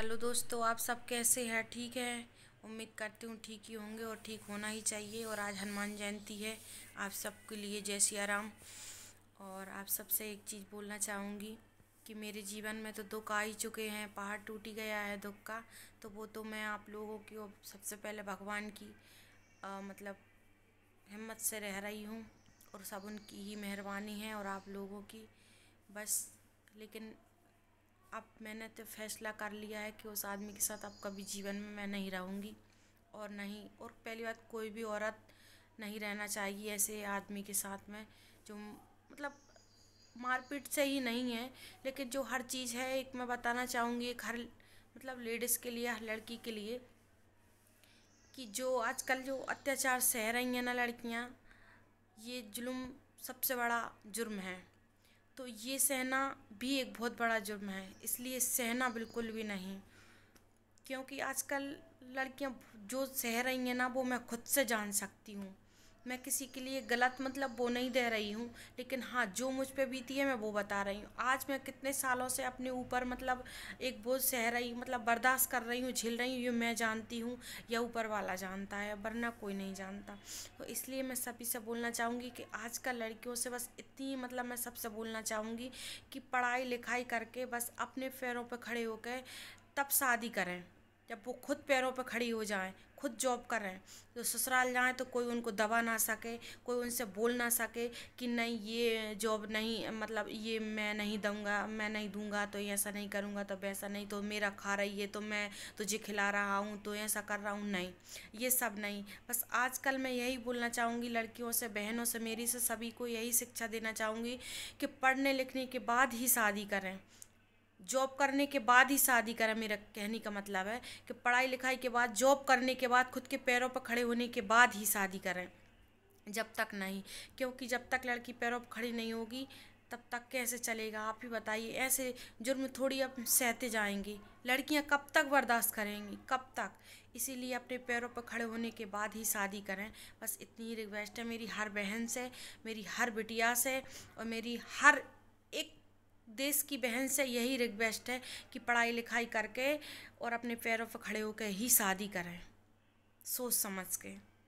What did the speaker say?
hello दोस्तों आप सब कैसे हैं ठीक है उम्मीद करती हूँ ठीक ही होंगे और ठीक होना ही चाहिए और आज हनुमान जयंती है आप सबके लिए जय सिया राम और आप सबसे एक चीज़ बोलना चाहूँगी कि मेरे जीवन में तो दुख आ ही चुके हैं पहाड़ टूट ही गया है दुख का तो वो तो मैं आप लोगों की और सबसे पहले भगवान की आ, मतलब हिम्मत से रह रही हूँ और सब उनकी ही मेहरबानी है और आप लोगों की बस लेकिन अब मैंने तो फैसला कर लिया है कि उस आदमी के साथ अब कभी जीवन में मैं नहीं रहूँगी और नहीं और पहली बात कोई भी औरत नहीं रहना चाहिए ऐसे आदमी के साथ में जो मतलब मारपीट से ही नहीं है लेकिन जो हर चीज़ है एक मैं बताना चाहूँगी एक हर मतलब लेडीज़ के लिए हर लड़की के लिए कि जो आजकल जो अत्याचार सह रही हैं ना लड़कियाँ ये जुल्म सबसे बड़ा जुर्म है तो ये सहना भी एक बहुत बड़ा जुर्म है इसलिए सहना बिल्कुल भी नहीं क्योंकि आजकल लड़कियां जो सह रही हैं ना वो मैं खुद से जान सकती हूँ मैं किसी के लिए गलत मतलब वो नहीं दे रही हूँ लेकिन हाँ जो मुझ पर बीती है मैं वो बता रही हूँ आज मैं कितने सालों से अपने ऊपर मतलब एक बोझ सह रही मतलब बर्दाश्त कर रही हूँ झेल रही हूँ ये मैं जानती हूँ या ऊपर वाला जानता है वरना कोई नहीं जानता तो इसलिए मैं सभी से बोलना चाहूँगी कि आज का लड़कियों से बस इतनी मतलब मैं सबसे बोलना चाहूँगी कि पढ़ाई लिखाई करके बस अपने पैरों पर खड़े होकर तब शादी करें जब वो खुद पैरों पर खड़ी हो जाएं खुद जॉब कर रहे हैं तो ससुराल जाएं तो कोई उनको दबा ना सके कोई उनसे बोल ना सके कि नहीं ये जॉब नहीं मतलब ये मैं नहीं दूंगा मैं नहीं दूंगा तो ऐसा नहीं करूंगा तो वैसा नहीं तो मेरा खा रही है तो मैं तुझे खिला रहा हूँ तो ऐसा कर रहा हूँ नहीं ये सब नहीं बस आजकल मैं यही बोलना चाहूँगी लड़कियों से बहनों से मेरी से सभी को यही शिक्षा देना चाहूँगी कि पढ़ने लिखने के बाद ही शादी करें जॉब करने के बाद ही शादी करें मेरा कहने का मतलब है कि पढ़ाई लिखाई के बाद जॉब करने के बाद खुद के पैरों पर खड़े होने के बाद ही शादी करें जब तक नहीं क्योंकि जब तक लड़की पैरों पर खड़ी नहीं होगी तब तक कैसे चलेगा आप ही बताइए ऐसे जुर्म थोड़ी अब सहते जाएंगी लड़कियां कब तक बर्दाश्त करेंगी कब तक इसीलिए अपने पैरों पर खड़े होने के बाद ही शादी करें बस इतनी ही रिक्वेस्ट है मेरी हर बहन से मेरी हर बिटिया से और मेरी हर एक देश की बहन से यही रिक्वेस्ट है कि पढ़ाई लिखाई करके और अपने पैरों पर खड़े होकर ही शादी करें सोच समझ के